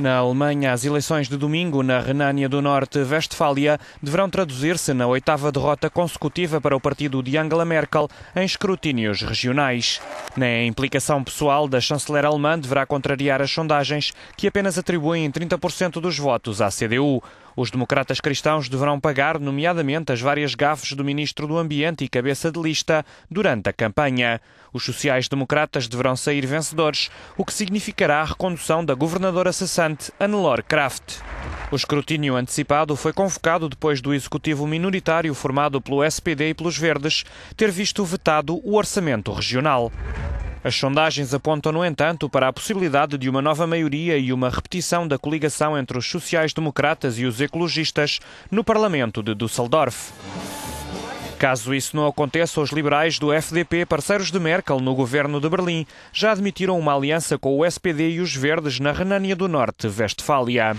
Na Alemanha, as eleições de domingo na Renânia do Norte-Vestfália deverão traduzir-se na oitava derrota consecutiva para o partido de Angela Merkel em escrutínios regionais. Nem a implicação pessoal da chanceler alemã deverá contrariar as sondagens que apenas atribuem 30% dos votos à CDU. Os democratas cristãos deverão pagar, nomeadamente, as várias gafes do ministro do Ambiente e cabeça de lista durante a campanha. Os sociais-democratas deverão sair vencedores, o que significará a recondução da governadora cessante Annelore Kraft. O escrutínio antecipado foi convocado depois do executivo minoritário formado pelo SPD e pelos Verdes ter visto vetado o orçamento regional. As sondagens apontam, no entanto, para a possibilidade de uma nova maioria e uma repetição da coligação entre os sociais-democratas e os ecologistas no Parlamento de Düsseldorf. Caso isso não aconteça, os liberais do FDP, parceiros de Merkel no governo de Berlim, já admitiram uma aliança com o SPD e os Verdes na Renânia do Norte, Westfália.